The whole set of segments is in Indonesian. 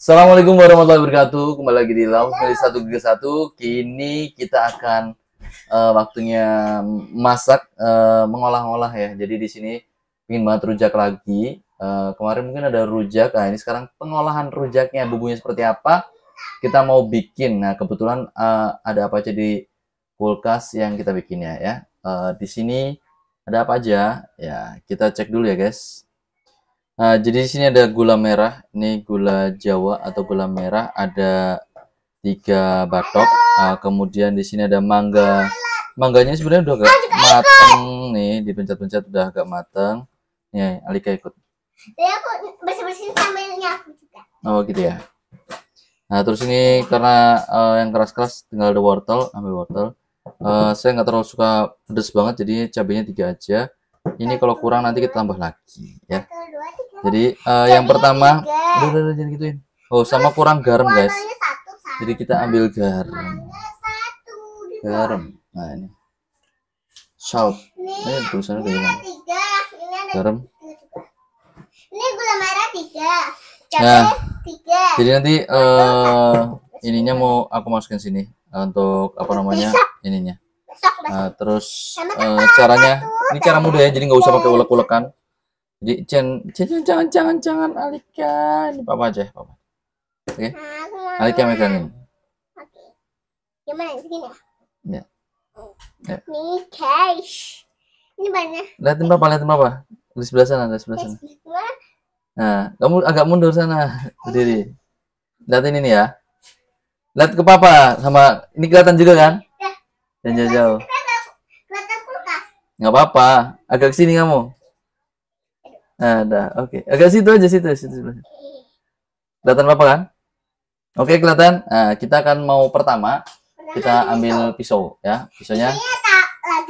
Assalamualaikum warahmatullahi wabarakatuh. Kembali lagi di Lounge Milih 131. Kini kita akan uh, waktunya masak uh, eh, mengolah-olah ya. Jadi di sini ingin banget rujak lagi. Uh, kemarin mungkin ada rujak. Nah, ini sekarang pengolahan rujaknya bumbunya seperti apa? Kita mau bikin. Nah, kebetulan uh, ada apa aja di kulkas yang kita bikinnya ya. Uh, di sini ada apa aja? Ya, kita cek dulu ya, guys. Nah, jadi di sini ada gula merah, ini gula Jawa atau gula merah, ada tiga batok. Nah, kemudian di sini ada mangga. Mangganya sebenarnya udah agak ah, mateng nih, dipencet-pencet udah agak mateng. Nih, Alika ikut. Ya, aku bersih bersih sama aku juga. Oh, gitu ya. Nah, terus ini karena uh, yang keras-keras tinggal ada wortel, ambil wortel. Uh, saya nggak terlalu suka pedes banget, jadi cabenya tiga aja. Ini kalau kurang nanti kita tambah lagi ya. Jadi uh, yang pertama, udah, udah, udah jadi gituin. Oh, sama kurang garam, guys. Jadi kita ambil garam. Garam. Nah, ini. Salt. Ini tulisannya udah hilang. Garam. Ini gula merah tiga. Nah, tiga. Jadi nanti uh, ininya mau aku masukin sini eh, untuk apa namanya ininya. Nah, terus uh, caranya, ini cara mudah ya, jadi nggak usah pakai iya, iya. ulek-ulekan jadi jangan jangan jangan jangan, jangan Alika, ini papa aja, papa. Oke. Okay? Alika megangin. Oke. Okay. Gimana segini ya? Ya. ya? ya. Ini cash. Ini banyak. Lihatin papa, lihatin papa. Di sebelah sana, di sebelah sana. Nah, kamu agak mundur sana, berdiri. Lihatin ini ya. Lihat ke papa sama ini kelihatan juga kan? Ya. Jangan jauh-jauh. Kelihatan kulkas. Enggak apa-apa. Agak sini kamu. Ada, oke. Okay. Agak situ aja situ, situ Kelihatan apa kan? Oke, okay, kelihatan. Nah, kita akan mau pertama kita ambil pisau ya. Pisaunya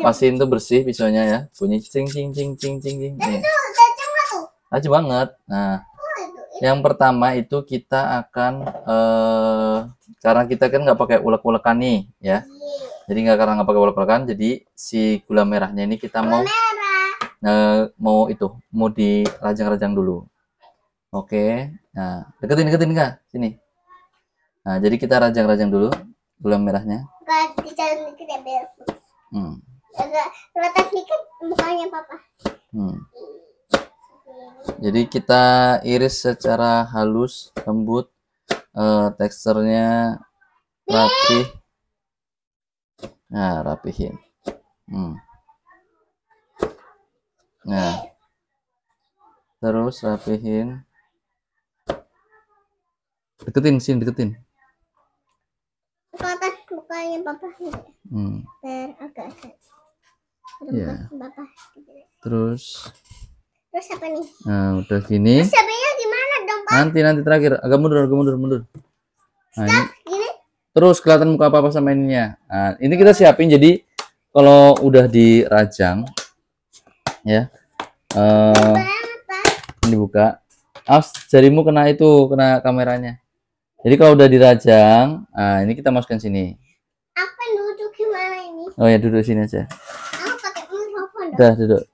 pastiin ya, tuh bersih pisaunya ya. Bunyi cing cing cing cing cing cing. itu Aja banget. Nah, yang pertama itu kita akan eh, karena kita kan nggak pakai ulek-ulekan nih ya. Iya. Jadi nggak karena nggak pakai ulek-ulekan, jadi si gula merahnya ini kita mau Eh, mau itu mau di rajang rajang dulu oke nah deketin deketin kak sini nah jadi kita rajang-rajang dulu gula merahnya ya, hmm. hmm. jadi kita iris secara halus lembut uh, teksturnya rapi nah rapihin hmm. Nah, terus rapihin. Deketin sini, deketin. Ke atas mukanya papa Hmm. Dan agak agak. Ya. Terus. Terus apa nih? Nah, udah gini. Terus cabenya gimana dong, Pak? Nanti nanti terakhir, agak mundur, agak mundur, mundur. Nah, Stop, ini. gini. Terus kelihatan muka apa apa sama ininya. Nah, ini kita siapin jadi kalau udah dirajang ya uh, ini buka oh, jarimu kena itu kena kameranya jadi kalau udah dirajang nah ini kita masukkan sini apa duduk gimana ini oh ya duduk sini aja udah duduk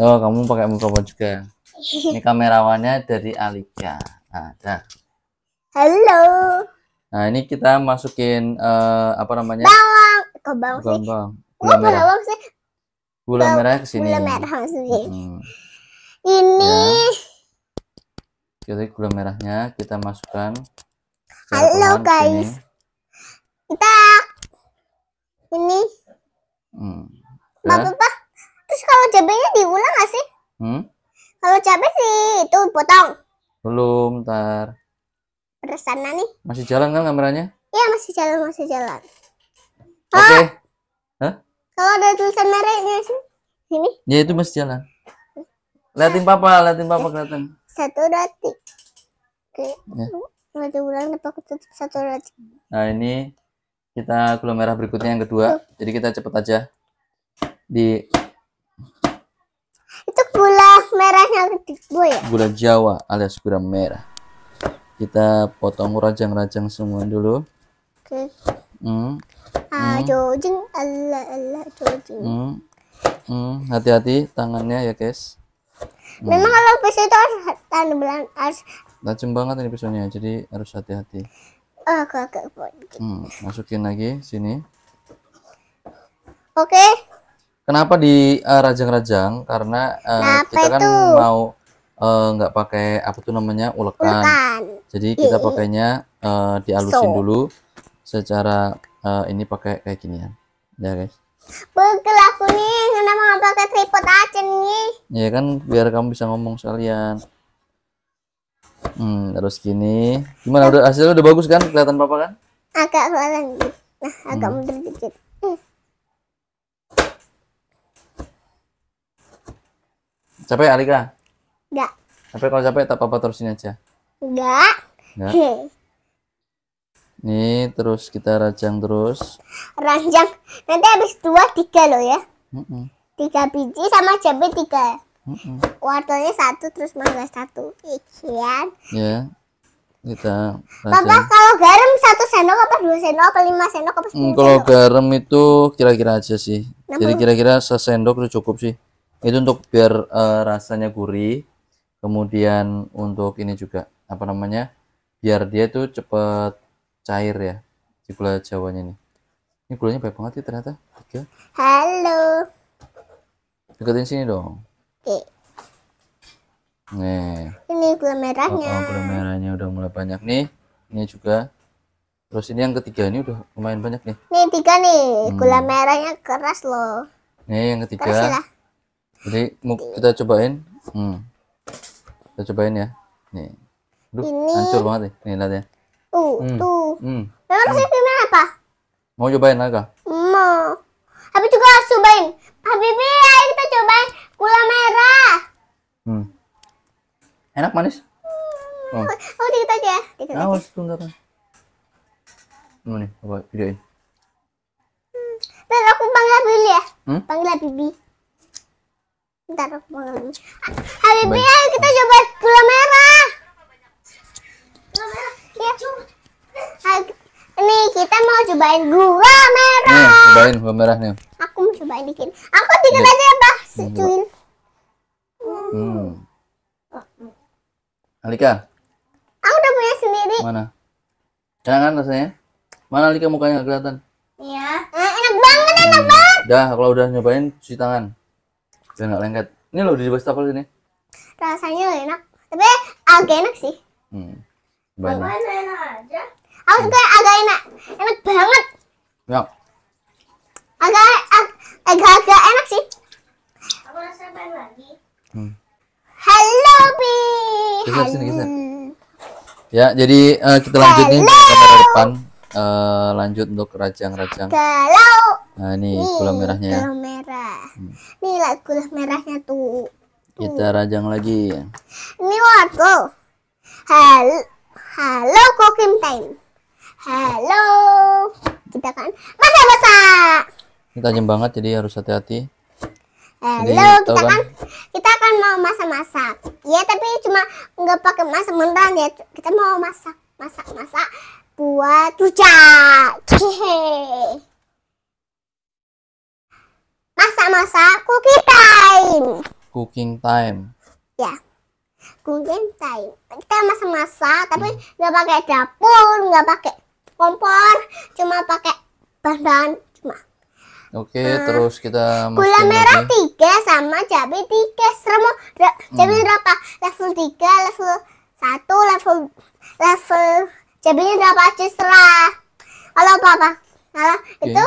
Oh, kamu pakai mikrofon juga. Ini kamerawannya dari Alika. Nah, Halo. Nah, ini kita masukin uh, apa namanya? Bawang. Ke bawang, bawang. Gula oh, merah. sih. Gula merah kesini. Gula merah maksudnya. Hmm. Ini. Ya. Kita gula merahnya kita masukkan. Halo guys. Kita ini. Hmm. Bapak, ya. terus kalau cabenya diulang nggak sih? Hmm? Kalau cabe sih itu potong. Belum, ntar. Bersana nih. Masih jalan kan kameranya? Iya masih jalan, masih jalan. Oke. Okay. Hah? Kalau ada tulisan merahnya sih. Sini. Ya itu masih jalan. Liatin papa, liatin papa kelihatan. Satu roti. Oke. Ya. Roti bulan dapat satu roti. Nah ini kita gula merah berikutnya yang kedua. Jadi kita cepet aja di itu gula merahnya kedua ya gula jawa alias gula merah kita potong rajang-rajang semua dulu oke okay. hmm. Ah, hmm. Jojing, Allah, Allah, jojing. Hmm. Hmm, hati-hati tangannya ya, guys. Hmm. Memang kalau pisau itu harus tangan bulan harus tajam banget ini pisaunya, jadi harus hati-hati. Oh, ke, hmm, masukin lagi sini. Oke. Okay. Kenapa di uh, rajang-rajang? Karena uh, kita kan itu? mau eh, nggak uh, pakai apa tuh namanya ulekan. ulekan. Jadi kita iya, iya. pakainya uh, dialusin so. dulu secara uh, ini pakai kayak gini ya ya guys Bekel aku nih, kenapa nggak pakai tripod aja nih? Ya kan, biar kamu bisa ngomong sekalian. Hmm, terus gini. Gimana udah hasilnya udah bagus kan? Kelihatan papa kan? Agak kelihatan. Nah, agak hmm. mundur dikit. Hmm. Capek Alika? Enggak. Capek kalau capek tak papa terusin aja. Enggak. Enggak. Nih, terus kita rajang terus. Ranjang. Nanti habis dua tiga loh ya. Tiga biji sama cabai tiga. Mm -mm. Wortelnya satu terus mangga satu. Iya. Ya. Yeah. Kita. Ranjang. Papa kalau garam satu sendok apa dua sendok apa lima sendok apa sepuluh hmm, Kalau garam itu kira-kira aja sih. 60. Jadi kira-kira sesendok itu cukup sih. Itu untuk biar uh, rasanya gurih. Kemudian untuk ini juga apa namanya? Biar dia tuh cepet cair ya di gula jawanya nih ini gulanya banyak banget ya ternyata tiga halo deketin sini dong Oke. nih ini gula merahnya oh, oh, gula merahnya udah mulai banyak nih ini juga terus ini yang ketiga ini udah lumayan banyak nih ini tiga nih hmm. gula merahnya keras loh ini yang ketiga ya jadi mau kita cobain hmm. kita cobain ya nih Duh, ini hancur banget nih nih lihat ya Tuh, hmm. U. Hmm. Memang hmm. apa? Mau cobain agak? Mau. Tapi juga harus cobain. Habibi, ayo kita cobain gula merah. Hmm. Enak manis? Hmm. Oh. oh, dikit aja. Dikit nah, aja. Awas, tunggu. apa. Ini nih, coba videoin. Hmm. Ntar aku panggil Habibi ya. Hmm? Panggil Habibi. Bentar, aku panggil Habibi. Habibi, ayo kita coba gula merah. Ini kita mau cobain gula merah. Nih, cobain gula merah nih. Aku mau cobain dikit. Aku tinggal aja ya, Pak. Cuin. Hmm. Alika. Aku udah punya sendiri. Mana? Enak rasanya? Mana Alika mukanya kelihatan? Iya. Eh, enak banget, enak hmm. banget. Dah, kalau udah nyobain cuci tangan. Biar enggak lengket. Ini loh di wastafel sini. Rasanya enak. Tapi agak enak sih. Hmm banyak. enak aja. Aku suka agak enak, enak banget. Ya. Agak agak agak enak sih. Aku rasa lagi. Hmm. Halo Bi. Kisar, Halo. Sini, Ya, jadi uh, kita lanjut Hello. nih kamera depan. Uh, lanjut untuk rajang-rajang. Kalau nah, ini nih, gula merahnya. Gula merah. Hmm. Nih lah gula merahnya tuh. tuh. Kita rajang lagi. Ini waktu. Halo. Halo cooking Time. Halo. Kita kan masa-masa. kita tajam banget jadi harus hati-hati. Halo, jadi, kan? kan, kita kan, kita akan mau masak-masak. Ya, tapi cuma nggak pakai masak mentah ya. Kita mau masak, masak-masak buat rujak. Masak-masak cooking time. Cooking time. Ya mungkin tahu kita masak-masak tapi nggak pakai dapur nggak pakai kompor cuma pakai bahan-bahan cuma oke okay, nah, hmm. terus kita gula merah lagi. tiga sama cabai tiga seremu cabai oh. hmm. berapa level tiga level satu level level cabainya berapa aja serah kalau papa kalau okay. itu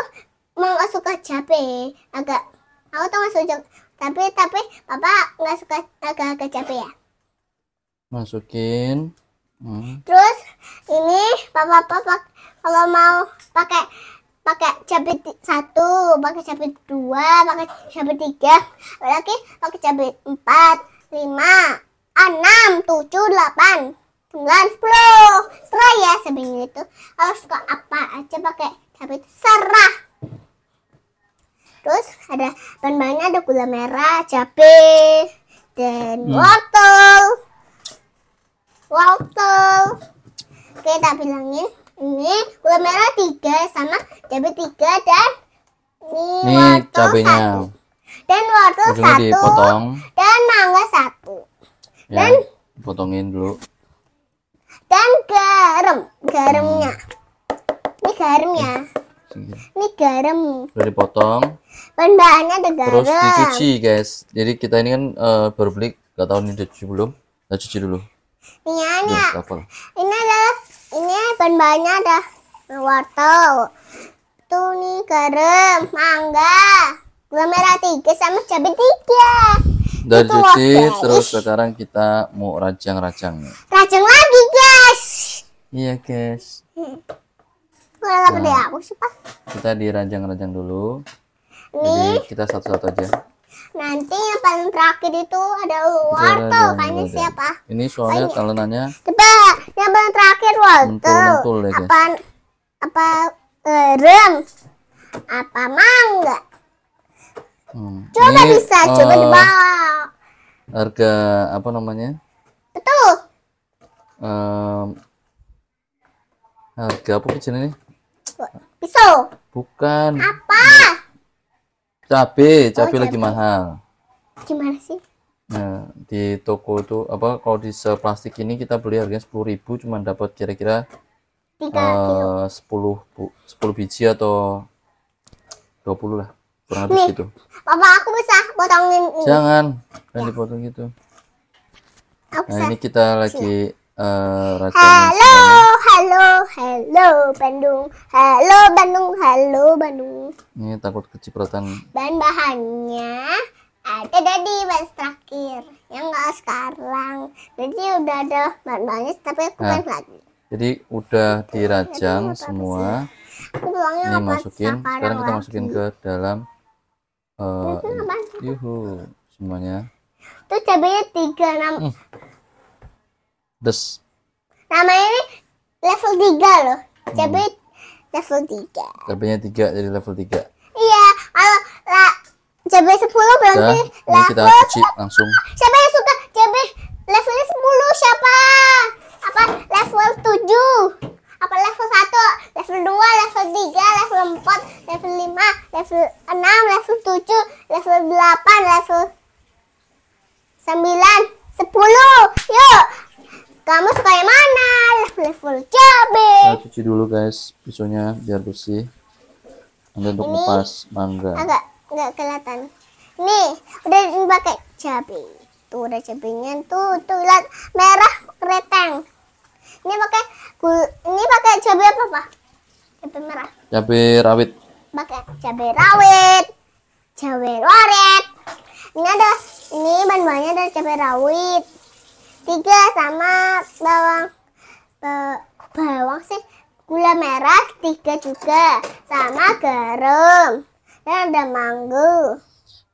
mau nggak suka cabe agak aku tuh masuk tapi tapi papa nggak suka agak-agak cabai ya masukin hmm. terus ini papa papa kalau mau pakai pakai cabai satu pakai cabai dua pakai cabai tiga lagi pakai cabai empat lima enam tujuh delapan sembilan sepuluh serah ya sebenarnya itu harus ke apa aja pakai cabai serah terus ada bahan-bahannya ada gula merah cabai dan hmm. wortel wortel kita bilangin ini gula merah tiga sama cabai tiga dan ini, cabenya dan wortel Ujungnya satu dipotong. dan mangga satu ya, dan potongin dulu dan garam garamnya ini garam ya ini garam udah dipotong bahan bahannya ada garam terus dicuci guys jadi kita ini kan uh, baru beli nggak tahu ini dicuci belum kita nah, cuci dulu ini ada. ini adalah ini bahannya ada wortel. Tuh nih garam, mangga, gula merah tiga sama cabai tiga. Dan cuci, terus sekarang kita mau rajang-rajang. Rajang lagi, guys. Iya, guys. Hmm. Nah, sih, Kita dirajang-rajang dulu. Ini. kita satu-satu aja nanti yang paling terakhir itu ada wortel kayaknya siapa ini soalnya oh, iya. talenannya coba yang paling terakhir wortel apa apa eh, rem apa mangga hmm. coba ini, bisa uh, coba eh, dibawa. harga apa namanya betul um, harga apa kecil ini pisau bukan apa cabe cabe oh, lagi cabai. mahal gimana sih nah di toko itu apa kalau di seplastik ini kita beli harganya sepuluh ribu cuman dapat kira-kira eh, sepuluh sepuluh biji atau dua puluh lah kurang lebih gitu papa aku bisa potongin ini jangan jangan ya. dipotong gitu aku nah ini kita lagi Sini uh, Halo, halo, halo Bandung. Halo Bandung, halo Bandung. Ini takut kecipratan. Bahan-bahannya ada tadi pas terakhir. Yang enggak sekarang. Jadi udah ada bahan-bahannya tapi aku nah, lagi. Jadi udah dirajang semua. Ini masukin. Sekarang kita masukin ke dalam uh, yuhu semuanya. Itu cabenya tiga enam. Hmm. Des. Nama ini level 3 loh. Cabai hmm. level 3. Cabainya 3 jadi level 3. Iya, kalau cabai 10 berarti nah, level kita cuci langsung. Cabai guys bisunya biar bersih ini untuk ini, lepas mangga agak nggak kelihatan nih udah pakai cabai tuh udah cabainya tuh tuh lihat merah kreteng ini pakai ini pakai cabai apa pak cabai merah cabai rawit pakai cabai rawit cabai rawit. ini ada ini bahan-bahannya ada cabai rawit tiga sama bawang eh, bawang sih Gula merah tiga juga, sama garam. Dan ada mangga.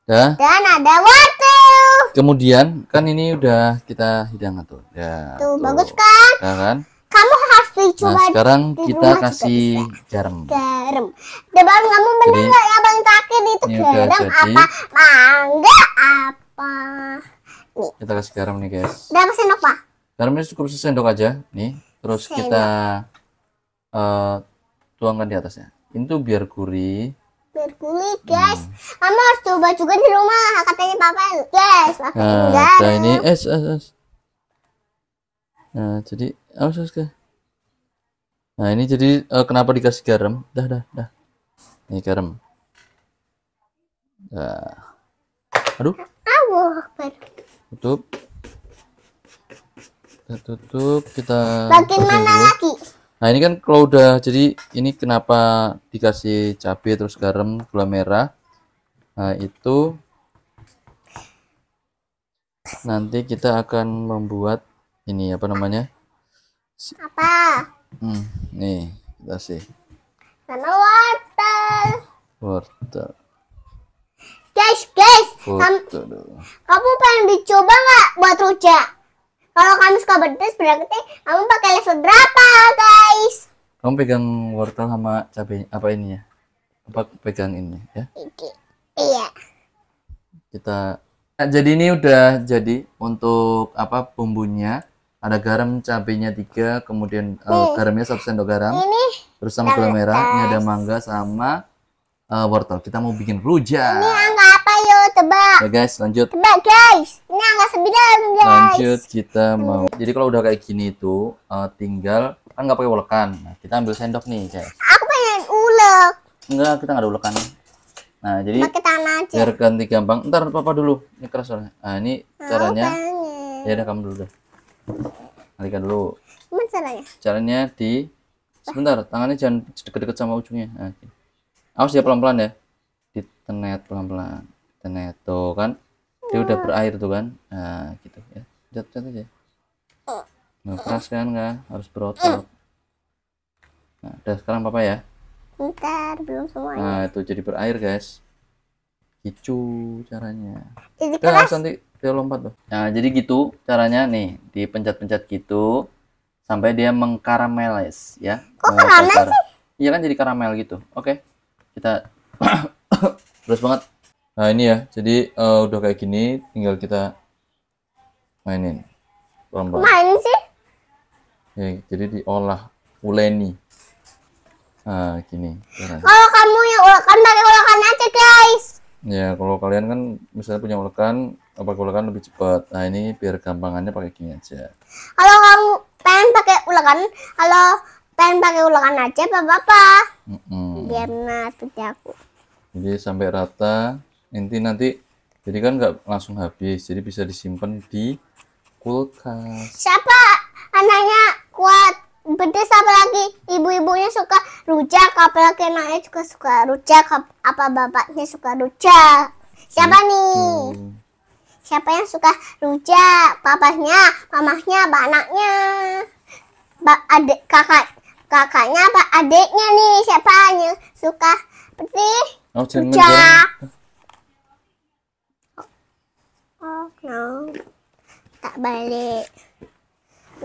Dan, dan ada wortel. Kemudian kan ini udah kita hidangkan tuh. Ya. Tuh, tuh. bagus kan? Ya, kan? Kamu harus coba. Nah, sekarang kita kasih garam. Garam. debar kamu benar gak ya paling terakhir itu garam apa mangga apa? Nih. Kita kasih garam nih guys. Udah sendok pak? Garamnya cukup sesendok aja nih. Terus sendok. kita uh, tuangkan di atasnya itu biar gurih biar gurih guys hmm. mama harus coba juga di rumah katanya papa guys pakai nah, nah ini es es es nah jadi harus harus ke nah ini jadi uh, kenapa dikasih garam dah dah dah ini garam nah. aduh tutup kita tutup kita Bagaimana lagi Nah ini kan kalau udah jadi ini kenapa dikasih cabai terus garam gula merah. Nah itu nanti kita akan membuat ini apa namanya? Apa? Hmm, nih kasih sih. Karena wortel. Wortel. Guys, guys, kamu pengen dicoba nggak buat rujak? Kalau kamu suka pedas berarti kamu pakai level berapa, guys? Kamu pegang wortel sama cabai apa ini ya? Apa pegang ini ya? Iya. Kita nah, jadi ini udah jadi untuk apa bumbunya ada garam cabenya tiga kemudian uh, garamnya satu sendok garam ini terus sama gula merah ini ada mangga sama uh, wortel kita mau bikin rujak ini angka Ayo tebak. Ya guys, lanjut. Tebak guys. Ini angka 9 guys. Lanjut kita mau. Jadi kalau udah kayak gini itu uh, tinggal kan nggak pakai ulekan. Nah, kita ambil sendok nih guys. Aku pengen ulek. Enggak, kita nggak ada ulekan. Nah, jadi pakai tanah aja. Biar ganti gampang. Ntar papa dulu. Ini keras soalnya. Nah, ini caranya. ya udah kamu dulu deh. Alihkan dulu. Gimana caranya? Caranya di sebentar, tangannya jangan deket-deket sama ujungnya. Nah, Awas ya pelan-pelan ya. Ditenet pelan-pelan. Teneto kan dia udah hmm. berair tuh kan nah gitu ya cat cat aja hmm. keras kan nggak harus berotot hmm. nah udah sekarang papa ya Ntar belum semuanya. Nah, itu jadi berair, guys. Gitu caranya. Jadi Udah, keras. nanti dia lompat tuh. Nah, jadi gitu caranya nih, dipencet-pencet gitu sampai dia mengkaramelis ya. Kok karamel sih? Iya kan jadi karamel gitu. Oke. Kita terus banget. Nah ini ya, jadi uh, udah kayak gini, tinggal kita mainin. Lombang. Main sih? Ya, jadi diolah uleni. Nah, gini. Kalau kamu yang ulekan, pakai ulekan aja guys. Ya, kalau kalian kan misalnya punya ulekan, apa ulekan lebih cepat. Nah ini biar gampangannya pakai gini aja. Kalau kamu pengen pakai ulekan, kalau pengen pakai ulekan aja, bapak bapak Mm -mm. Biar nanti aku. Jadi sampai rata, inti nanti jadi kan nggak langsung habis jadi bisa disimpan di kulkas siapa anaknya kuat pedes lagi? ibu-ibunya suka rujak apalagi anaknya juga suka rujak apa bapaknya suka rujak siapa Itu. nih siapa yang suka rujak papahnya mamahnya apa anaknya ba adik kakak kakaknya apa adiknya nih siapa yang suka peti oh, rujak Oh, no. Tak balik.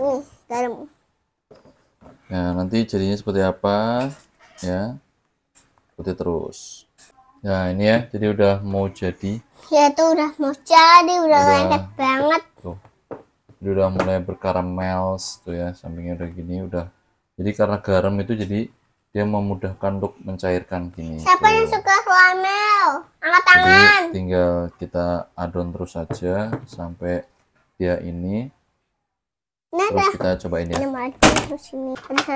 Nih, uh, garam. Nah, nanti jadinya seperti apa? Ya. Seperti terus. Nah, ini ya. Jadi udah mau jadi. Ya, itu udah mau jadi. Udah, udah lengket banget. Tuh. Jadi udah mulai berkaramel tuh ya. Sampingnya udah gini. Udah. Jadi karena garam itu jadi dia memudahkan untuk mencairkan gini siapa yang suka flamel angkat tangan Jadi, tinggal kita adon terus saja sampai dia ini nah, terus kita cobain ya terus ini kereta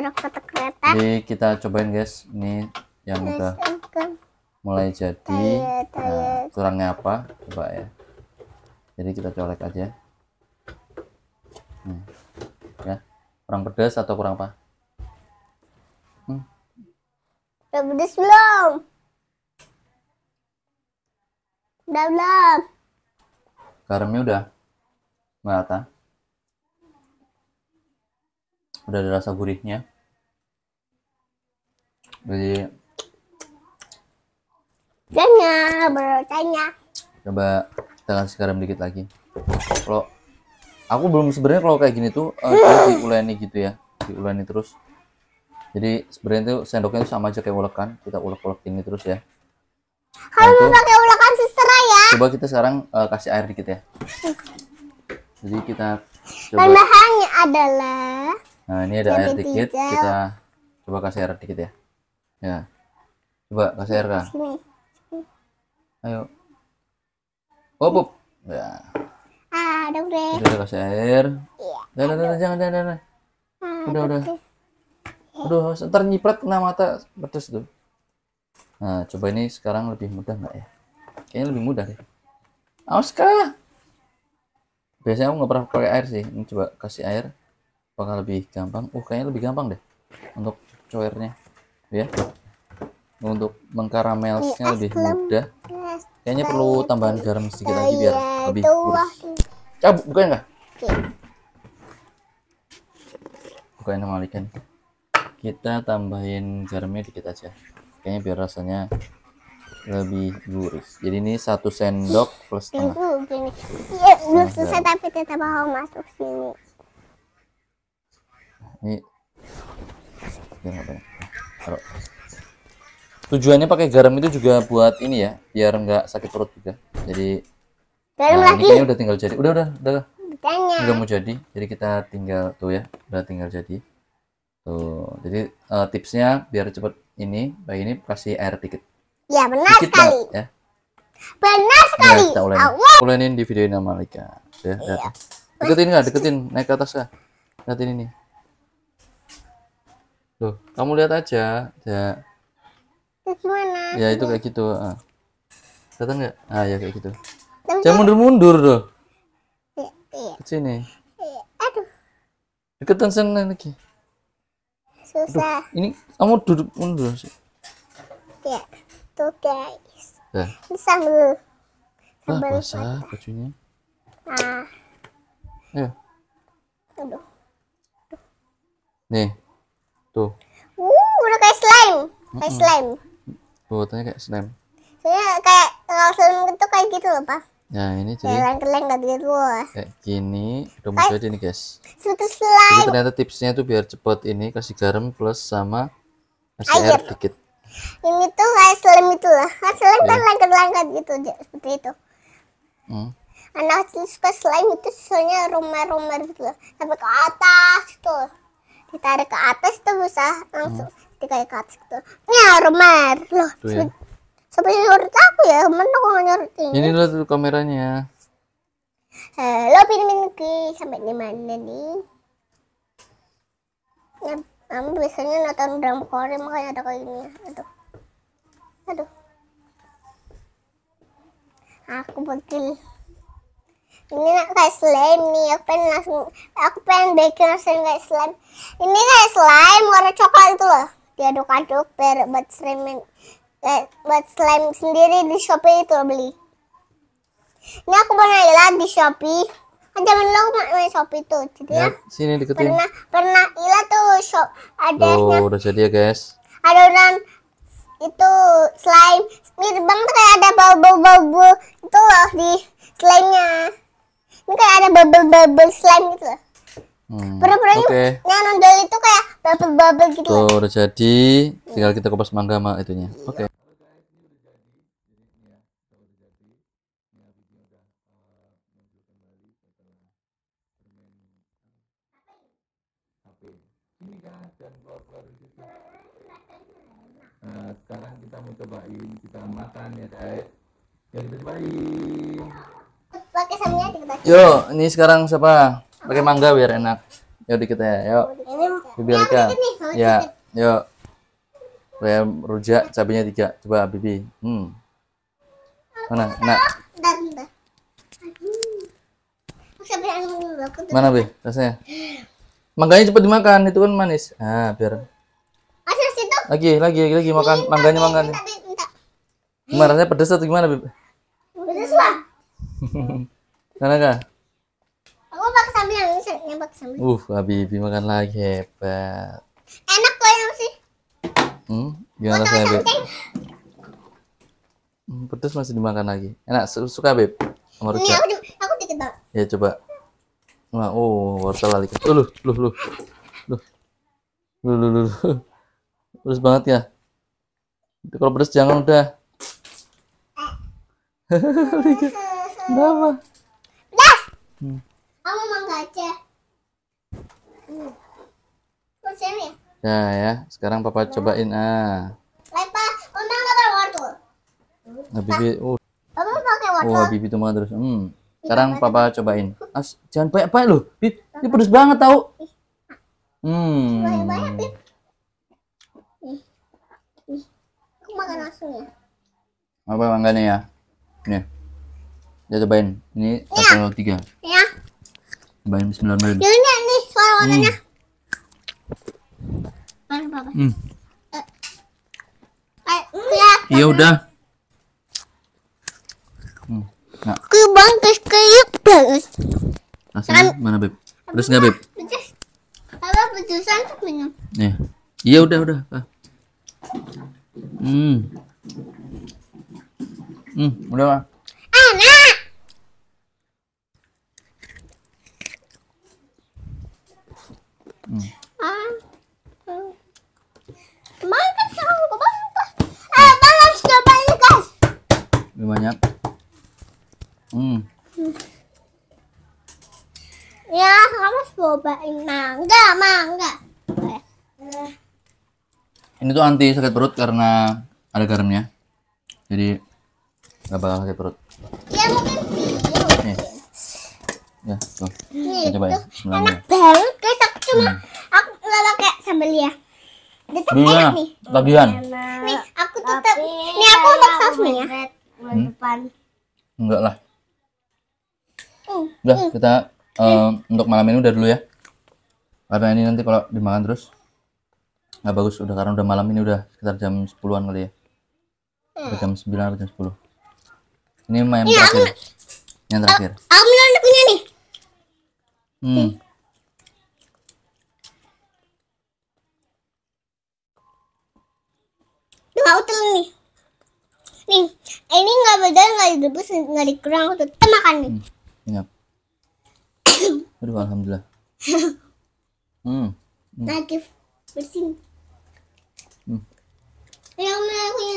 ini kita cobain guys ini yang terus udah mulai jadi Nah, kurangnya apa coba ya jadi kita colek aja hmm. ya kurang pedas atau kurang apa Udah pedes belum? Udah belum? Garamnya udah merata. Udah ada rasa gurihnya. Jadi Tanya, bro, tanya. Coba kita kasih garam dikit lagi. Kalau aku belum sebenarnya kalau kayak gini tuh uh, eh, diuleni gitu ya, diuleni terus jadi sebenarnya itu sendoknya itu sama aja kayak ulekan kita ulek-ulek ini terus ya kalau nah, pakai ulekan sister ya coba kita sekarang uh, kasih air dikit ya jadi kita coba tambahannya adalah nah ini ada air dikit kita coba kasih air dikit ya ya coba kasih air kan. ayo oh bu ya ah deh udah kasih air iya. Jangan, jangan, jangan, jangan, ah, jangan. Udah, udah. Oh. Aduh, ntar nyipret kena mata pedes tuh. Nah, coba ini sekarang lebih mudah nggak ya? Kayaknya lebih mudah deh. Awas kah? Biasanya aku nggak pernah pakai air sih. Ini coba kasih air. apakah lebih gampang. Uh, kayaknya lebih gampang deh. Untuk coirnya. Ya. Untuk mengkaramelsnya lebih mudah. Kayaknya perlu tambahan garam sedikit lagi biar lebih kurus. Cabut, bukain nggak? Bukain sama Alika kita tambahin garamnya dikit aja kayaknya biar rasanya lebih gurih jadi ini satu sendok plus setengah iya belum selesai tapi tetap mau masuk sini ini taruh tujuannya pakai garam itu juga buat ini ya biar nggak sakit perut juga jadi garam nah, lagi ini udah tinggal jadi udah udah udah Tanya. udah mau jadi jadi kita tinggal tuh ya udah tinggal jadi Tuh. Jadi uh, tipsnya biar cepet ini, bayi ini kasih air dikit. Ya benar dikit sekali. Banget, ya. Benar sekali. Nah, kita ulen. Allah. Ulenin di video sama Malika. Ya, iya. Deketin nggak? Deketin. Naik ke atas nggak? Lihat ini. Tuh, kamu lihat aja. Ya. Gimana? Ya itu kayak gitu. Ah. Kelihatan nggak? Ah ya kayak gitu. Jangan mundur-mundur tuh. Iya, iya. Ke sini. Iya, aduh. Deketan sana lagi. Susah. Aduh, ini kamu duduk mundur sih. Ya, tuh guys. Ya. Ini ah, basah bajunya. ah Ya. Aduh. Nih. Tuh. Uh, udah kayak slime. Kayak mm -mm. slime. Buatnya kayak slime. Soalnya kayak kalau slime itu kayak gitu loh, Pak. Nah, ini jadi keleng-keleng enggak gitu. Kayak gini, udah mau jadi nih, guys. slime. Jadi ternyata tipsnya tuh biar cepet ini kasih garam plus sama kasih air, air dikit. Ini tuh kayak slime itu lah. Iya. Kan slime kan langkat-langkat gitu, seperti itu. Hmm. Anak kecil suka slime itu soalnya rumah-rumah gitu lah. Sampai ke atas tuh. Gitu. Ditarik ke atas tuh bisa langsung hmm. dikayak ke atas gitu. Nih, rumah loh. Tuh, ya sampai nyorot aku ya mana kalau ngerti ya? ini lo tuh kameranya halo pin ke sampai di mana nih ya kamu biasanya nonton drama Korea makanya ada kayak gini aduh aduh aku begil. ini kayak slime nih aku pengen langsung aku pengen bikin langsung kayak slime ini kayak slime warna coklat itu loh diaduk-aduk biar buat slime Eh, buat slime sendiri di Shopee itu beli. Ini aku pernah ilang di Shopee. Kan zaman dulu aku main Shopee tuh. Jadi ya, ya. sini deketin. Pernah pernah ilang tuh shop ada Oh, udah jadi ya, guys. Adonan itu slime mirip banget kayak ada bubble-bubble itu loh di slime-nya. Ini kayak ada bubble-bubble slime gitu loh. Hmm. Pura-puranya okay. Nah, yang nondol itu kayak bubble-bubble gitu. Tuh, udah jadi. Iya. Tinggal kita kupas mangga mak itunya. Oke. Okay. Nah, sekarang kita mau cobain kita makan ya guys. Yang kita cobain. Pakai samnya dikasih. Yuk, ini sekarang siapa? pakai mangga biar enak yuk dikit ya yuk bibi Alika ya yuk bayam rujak cabenya tiga coba bibi hmm mana enak mana bi rasanya mangganya cepat dimakan itu kan manis ah biar lagi lagi lagi, lagi makan mangganya mangganya gimana rasanya pedes atau gimana bi pedes lah mana kah tembak sama. Uh, Habibi makan lagi hebat. Enak kok yang sih. Hmm, gimana rasanya, Beb? Hmm, pedes masih dimakan lagi. Enak, suka, Beb? Sama iya, rujak. Ini aku, aku dikit dong. Ya, coba. Nah, oh, wortel lagi. Lu, lu, lu. Lu. Lu, lu, lu. Pedes banget ya. Kalau pedes jangan udah. Eh. Kenapa? Pedas. Hmm. Aku mau mangga aja. Nah ya, sekarang papa cobain ah. Nah, bibi, oh. Uh. Papa pakai wortel. Oh, bibi tuh terus. Hmm. Iya, sekarang papa cobain. As, jangan banyak-banyak loh, bib. Ini pedes banget tau. Hmm. Banyak-banyak, bib. Aku makan langsung ya. Apa mangganya ya? Nih. Dia cobain. Ini ya. 3. Ya. Cobain bismillahirrahmanirrahim. Ini, ini suara warnanya. Hmm. Hmm. Eh, eh, ya. Iya udah. Hmm, terus terus. Kan- mana beb? Terus nggak beb? Iya. iya udah udah. Hmm. Hmm udah. mangga mangga ini tuh anti sakit perut karena ada garamnya jadi nggak bakal sakit perut ya mungkin sih ya tuh ini coba ya enak ya. banget guys aku cuma hmm. aku nggak kayak sambel ya tetap enak nih tagihan nih aku tetap nih aku untuk sausnya ya hmm? enggak lah hmm. udah hmm. kita um, hmm. untuk malam ini udah dulu ya karena ini nanti kalau dimakan terus nggak bagus udah karena udah malam ini udah sekitar jam 10-an kali ya udah jam 9 atau jam 10 ini main ya, iya, terakhir aku, yang terakhir aku punya nih hmm. Dua utel nih nih ini nggak beda nggak direbus nggak dikurang kita makan nih hmm. ingat aduh alhamdulillah Hmm. hmm. Lagi bersin. Yang mana ini?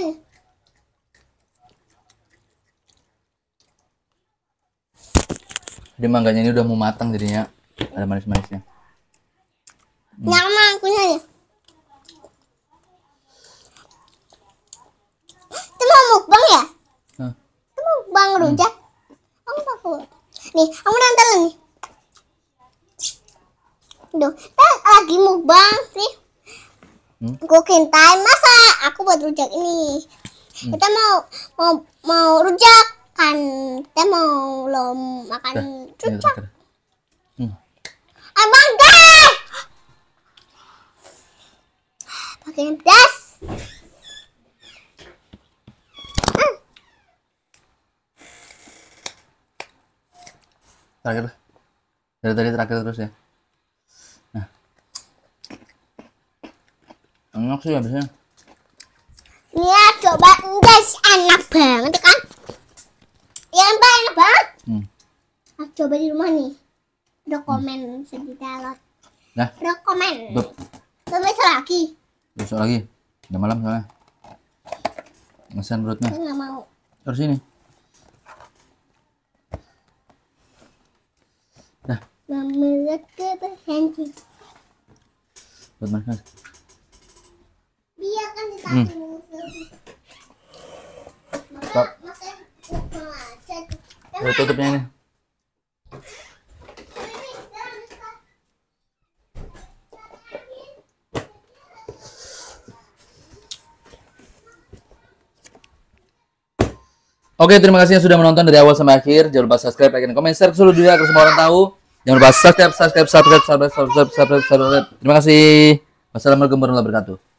Jadi mangganya ini udah mau matang jadinya ada manis-manisnya. Hmm. Nama aku ini. Itu mukbang ya? Cuma Itu mukbang rujak. Hmm. Aku takut. Nih, aku nantelin. nih dong. Kan eh, lagi mukbang sih. Hmm? Cooking time masa aku buat rujak ini. Hmm. Kita mau mau mau rujak kan kita mau lo makan rujak. hmm. Abang ah, guys. Pakai pedas. Terakhir. Dari tadi terakhir terus ya. enak sih habisnya Iya coba guys enak banget kan ya enak banget hmm. Nah, coba di rumah nih rekomen hmm. sejuta lot nah. rekomen Dup. besok lagi besok lagi udah malam soalnya ngesan perutnya nggak mau terus ini dah Mama, melihat at the Buat makan. Iya kan Hmm. Maka, maka, oh, tutupnya ini. Oke, terima kasih yang sudah menonton dari awal sampai akhir. Jangan lupa subscribe, like, dan komen, share ke seluruh dunia agar semua orang tahu. Jangan lupa subscribe, subscribe, subscribe, subscribe, subscribe, subscribe, subscribe. Terima kasih. Wassalamualaikum warahmatullahi wabarakatuh.